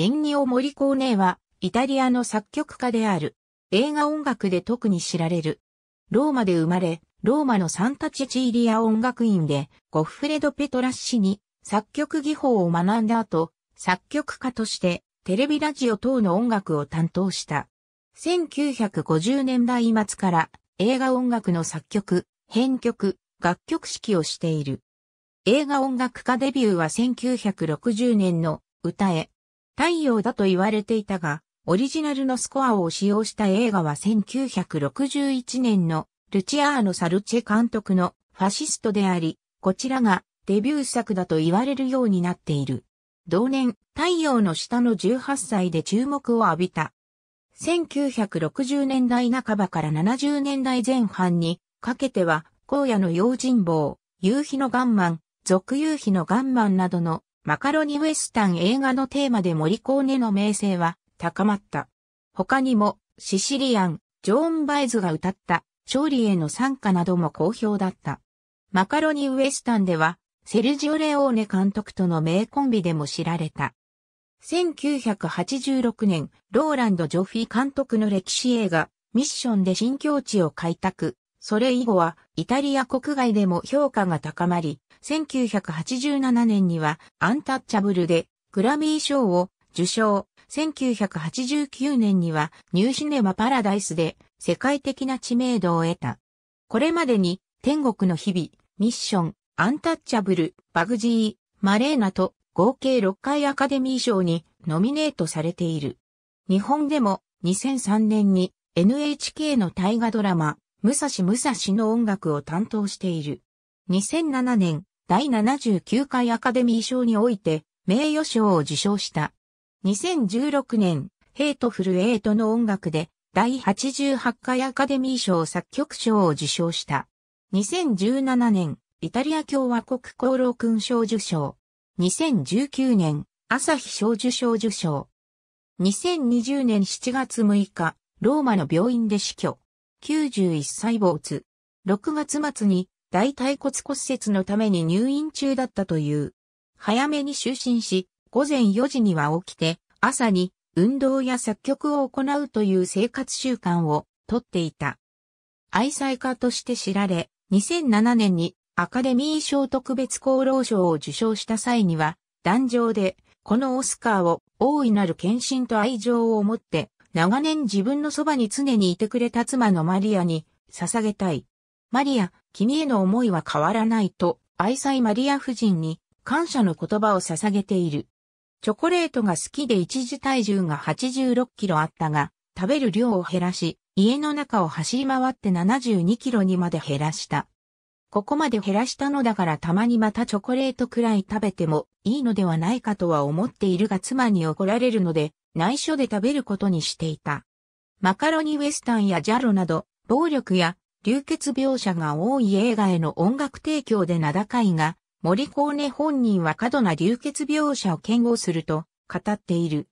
エンニオ・モリコーネは、イタリアの作曲家である。映画音楽で特に知られる。ローマで生まれ、ローマのサンタチェチーリア音楽院で、ゴッフレド・ペトラッシに作曲技法を学んだ後、作曲家としてテレビラジオ等の音楽を担当した。1950年代末から映画音楽の作曲、編曲、楽曲指揮をしている。映画音楽家デビューは1960年の歌え、太陽だと言われていたが、オリジナルのスコアを使用した映画は1961年のルチアーノ・サルチェ監督のファシストであり、こちらがデビュー作だと言われるようになっている。同年、太陽の下の18歳で注目を浴びた。1960年代半ばから70年代前半にかけては、荒野の用心棒、夕日のガンマン、俗夕日のガンマンなどのマカロニウエスタン映画のテーマでモリコーネの名声は高まった。他にも、シシリアン、ジョーン・バイズが歌った勝利への参加なども好評だった。マカロニウエスタンでは、セルジオ・レオーネ監督との名コンビでも知られた。1986年、ローランド・ジョフィ監督の歴史映画、ミッションで新境地を開拓。それ以後は、イタリア国外でも評価が高まり、1987年にはアンタッチャブルでグラミー賞を受賞。1989年にはニューシネマパラダイスで世界的な知名度を得た。これまでに天国の日々、ミッション、アンタッチャブル、バグジー、マレーナと合計6回アカデミー賞にノミネートされている。日本でも2003年に NHK の大河ドラマ、武蔵武蔵の音楽を担当している。2007年、第79回アカデミー賞において、名誉賞を受賞した。2016年、ヘイトフルエイトの音楽で、第88回アカデミー賞作曲賞を受賞した。2017年、イタリア共和国功労勲章受賞。2019年、朝日賞受賞受賞。2020年7月6日、ローマの病院で死去。91歳没。6月末に大腿骨骨折のために入院中だったという。早めに就寝し、午前4時には起きて、朝に運動や作曲を行うという生活習慣をとっていた。愛妻家として知られ、2007年にアカデミー賞特別功労賞を受賞した際には、壇上で、このオスカーを大いなる献身と愛情を持って、長年自分のそばに常にいてくれた妻のマリアに捧げたい。マリア、君への思いは変わらないと、愛妻マリア夫人に感謝の言葉を捧げている。チョコレートが好きで一時体重が86キロあったが、食べる量を減らし、家の中を走り回って72キロにまで減らした。ここまで減らしたのだからたまにまたチョコレートくらい食べてもいいのではないかとは思っているが妻に怒られるので内緒で食べることにしていた。マカロニウエスタンやジャロなど暴力や流血描写が多い映画への音楽提供で名高いが、森コーネ本人は過度な流血描写を嫌悪すると語っている。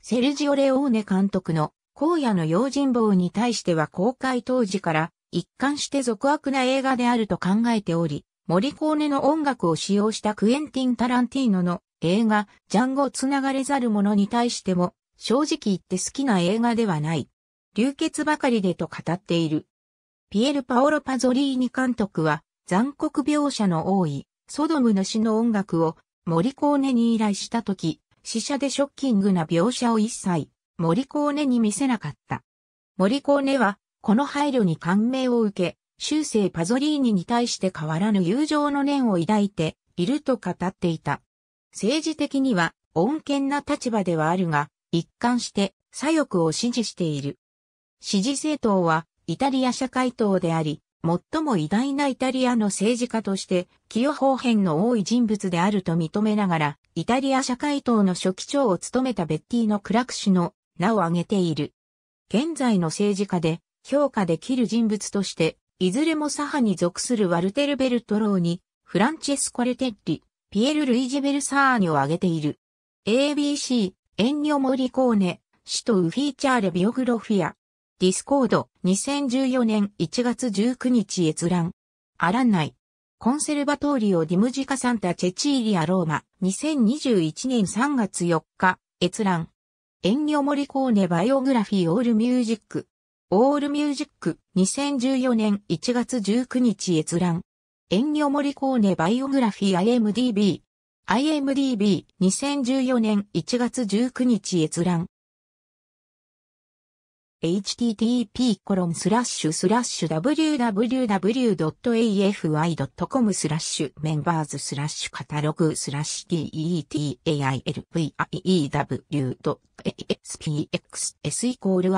セルジオ・レオーネ監督の荒野の用心棒に対しては公開当時から一貫して俗悪な映画であると考えており、森コーネの音楽を使用したクエンティン・タランティーノの映画、ジャンゴつながれざる者に対しても、正直言って好きな映画ではない。流血ばかりでと語っている。ピエル・パオロ・パゾリーニ監督は、残酷描写の多い、ソドムの詩の音楽を、モリコーネに依頼したとき、死者でショッキングな描写を一切、モリコーネに見せなかった。モリコーネは、この配慮に感銘を受け、修正パゾリーニに対して変わらぬ友情の念を抱いていると語っていた。政治的には、穏健な立場ではあるが、一貫して左翼を支持している。支持政党は、イタリア社会党であり、最も偉大なイタリアの政治家として、寄与方変の多い人物であると認めながら、イタリア社会党の初期長を務めたベッティーノ・クラク氏の名を挙げている。現在の政治家で、評価できる人物として、いずれも左派に属するワルテル・ベルトローに、フランチェスコ・レテッリ、ピエル・ルイジ・ベルサーニを挙げている。ABC、エンニョ・モリコーネ、首都ウフィーチャーレ・ビオグロフィア、ディスコード、2014年1月19日閲覧。アラン内。コンセルバトーリオ・ディムジカ・サンタ・チェチーリア・ローマ。2021年3月4日。閲覧。エンニョ・モリコーネ・バイオグラフィー・オール・ミュージック。オール・ミュージック。2014年1月19日閲覧。エンニョ・モリコーネ・バイオグラフィー IMDB。IMDB。2014年1月19日閲覧。http://www.afy.com スラッシュメンバーズスラッシュカタログスラッシュ t e t a i l v i i e w s p x s イコールム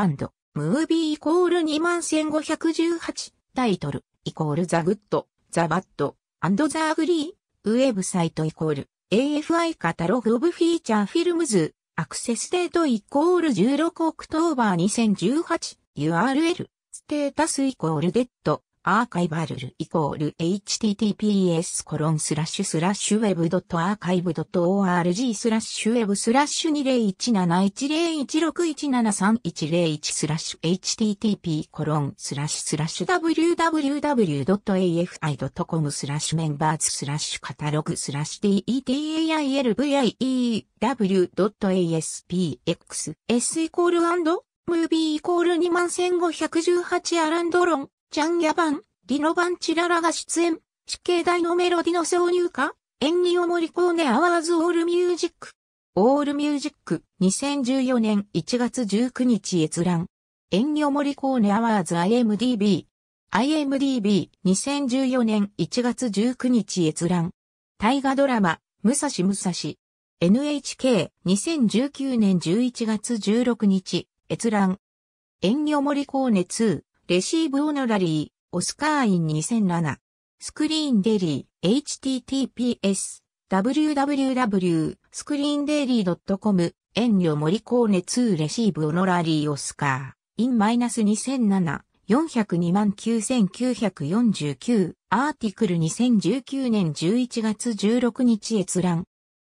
ービーイコール21518タイトルイコールザグッドザバッドアンドザーグリーウェブサイトイコール AFI カタログオブフィーチャーフィルムズアクセスデートイコール16オクトーバー2018 URL ステータスイコールデッドアーカイバルルイコール https コロンスラッシュスラッシュウェブドットアーカイブドット org スラッシュウェブスラッシュ20171016173101スラッシュ http コロンスラッシュスラッシュ www.afi.com スラッシュメンバーズスラッシュカタログスラッシュ d e t a i l v i e w a s p x s イコールムービーイコール21518アランドロンちゃんやばん、リノバンチララが出演、死刑台のメロディの挿入歌、エンニオモリコーネアワーズオールミュージック。オールミュージック2014年1月19日閲覧。エンニオモリコーネアワーズ IMDB。IMDB2014 年1月19日閲覧。大河ドラマ、武蔵武蔵。NHK2019 年11月16日、閲覧。エンおオモリコーネ2、レシーブオノラリー、オスカーイン2007。スクリーンデリー、https、www、スクリーンデリー .com、遠慮森コーネ2レシーブオノラリーオスカー、インマイナス2007、4029949、アーティクル2019年11月16日閲覧。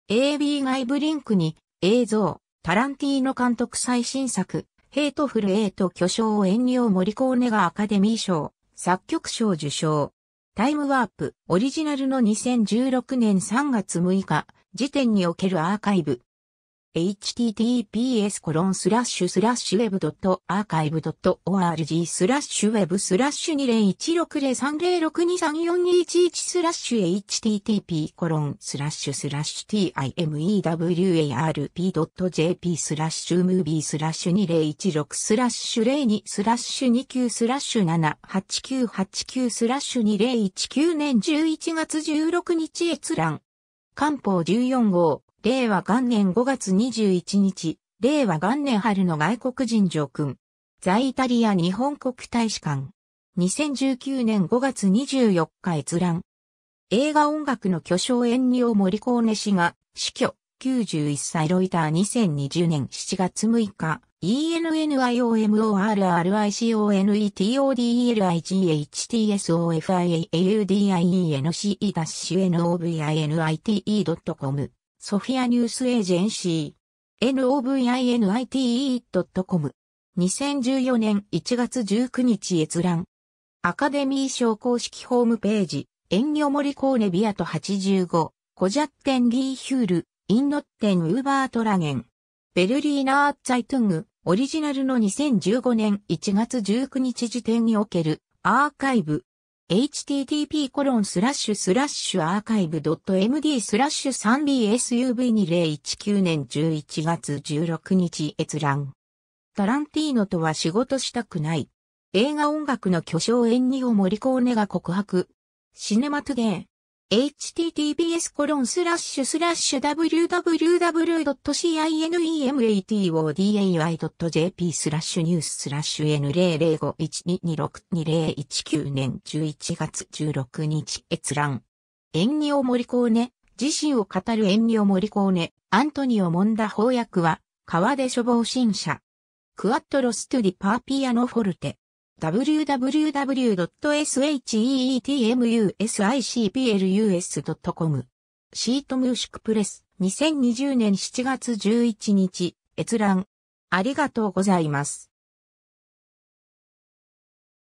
AB 外部リンクに、映像、タランティーノ監督最新作、ヘイトフル・エイト巨匠を演技をモリコーネがアカデミー賞、作曲賞受賞。タイムワープ、オリジナルの2016年3月6日、時点におけるアーカイブ。https web.archive.org スラッシュ web スラッシュ20160306234211スラッシュ http コロンスラッシュスラッシュ timewarp.jp スラッシュムービースラッシュ2016スラッシュ02スラッシュ29スラッシュ78989スラッシュ2019年11月16日閲覧。官報14号令和元年5月21日、令和元年春の外国人上君。在イタリア日本国大使館。2019年5月24日閲覧。映画音楽の巨匠エンニオ・モリコーネ氏が死去。91歳ロイター2020年7月6日。e n n i o m o r r i c o n e t o d e l i g h t s o f i a c o m ソフィアニュースエージェンシー、novinite.com。2014年1月19日閲覧。アカデミー賞公式ホームページ、エンニョモリコーネビアと85、コジャッテンリーヒュール、インノッテンウーバートラゲン。ベルリーナーツァイトゥング、オリジナルの2015年1月19日時点におけるアーカイブ、http コロンスラッシュスラッシュアーカイブ .md スラッシュ 3bsuv2019 年11月16日閲覧。タランティーノとは仕事したくない。映画音楽の巨匠演技を森コーネが告白。シネマトゥデー。https コロンスラッシュスラッシュ www.cinematoday.jp スラッシュニューススラッシュ N00512262019 年11月16日閲覧。エンニオ・モリコーネ、自身を語るエンニオ・モリコーネ、アントニオ・モンダ翻訳は、川出処方新社。クワットロストゥディパーピアノフォルテ。www.sheetmusicplus.com シートムーシクプレス2020年7月11日閲覧ありがとうございます。